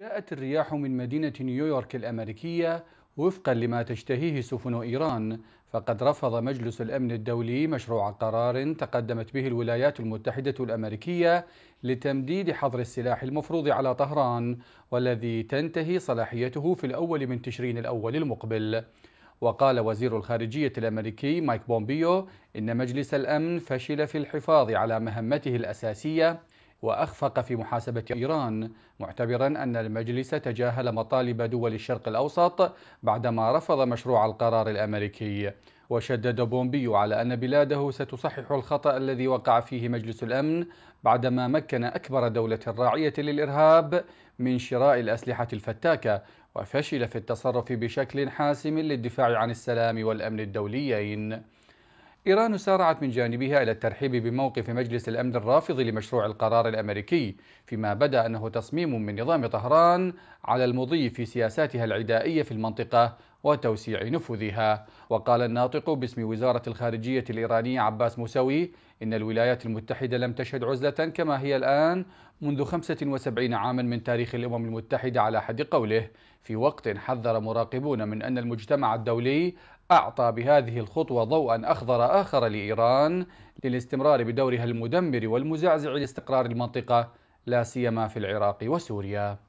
جاءت الرياح من مدينة نيويورك الأمريكية وفقا لما تشتهيه سفن إيران فقد رفض مجلس الأمن الدولي مشروع قرار تقدمت به الولايات المتحدة الأمريكية لتمديد حظر السلاح المفروض على طهران والذي تنتهي صلاحيته في الأول من تشرين الأول المقبل وقال وزير الخارجية الأمريكي مايك بومبيو إن مجلس الأمن فشل في الحفاظ على مهمته الأساسية وأخفق في محاسبة إيران معتبرا أن المجلس تجاهل مطالب دول الشرق الأوسط بعدما رفض مشروع القرار الأمريكي وشدد بومبيو على أن بلاده ستصحح الخطأ الذي وقع فيه مجلس الأمن بعدما مكن أكبر دولة راعية للإرهاب من شراء الأسلحة الفتاكة وفشل في التصرف بشكل حاسم للدفاع عن السلام والأمن الدوليين إيران سارعت من جانبها إلى الترحيب بموقف مجلس الأمن الرافض لمشروع القرار الأمريكي فيما بدا أنه تصميم من نظام طهران على المضي في سياساتها العدائية في المنطقة وتوسيع نفوذها وقال الناطق باسم وزارة الخارجية الإيرانية عباس موسوي إن الولايات المتحدة لم تشهد عزلة كما هي الآن منذ 75 عاما من تاريخ الأمم المتحدة على حد قوله في وقت حذر مراقبون من أن المجتمع الدولي أعطى بهذه الخطوة ضوءا أخضر آخر لإيران للاستمرار بدورها المدمر والمزعزع لاستقرار المنطقة لا سيما في العراق وسوريا